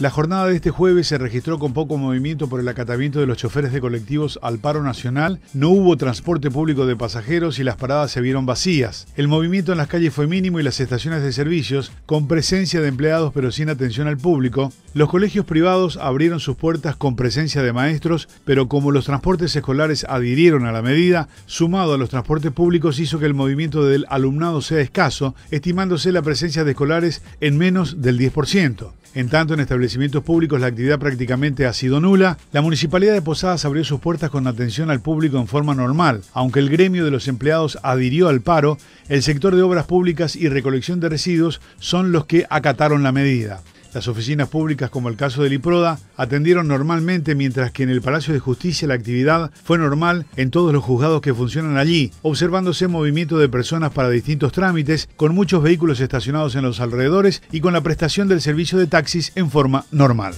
La jornada de este jueves se registró con poco movimiento por el acatamiento de los choferes de colectivos al paro nacional, no hubo transporte público de pasajeros y las paradas se vieron vacías. El movimiento en las calles fue mínimo y las estaciones de servicios, con presencia de empleados pero sin atención al público, los colegios privados abrieron sus puertas con presencia de maestros, pero como los transportes escolares adhirieron a la medida, sumado a los transportes públicos hizo que el movimiento del alumnado sea escaso, estimándose la presencia de escolares en menos del 10%. En tanto, en establecimientos públicos la actividad prácticamente ha sido nula. La Municipalidad de Posadas abrió sus puertas con atención al público en forma normal. Aunque el gremio de los empleados adhirió al paro, el sector de obras públicas y recolección de residuos son los que acataron la medida. Las oficinas públicas, como el caso de Liproda, atendieron normalmente, mientras que en el Palacio de Justicia la actividad fue normal en todos los juzgados que funcionan allí, observándose movimiento de personas para distintos trámites, con muchos vehículos estacionados en los alrededores y con la prestación del servicio de taxis en forma normal.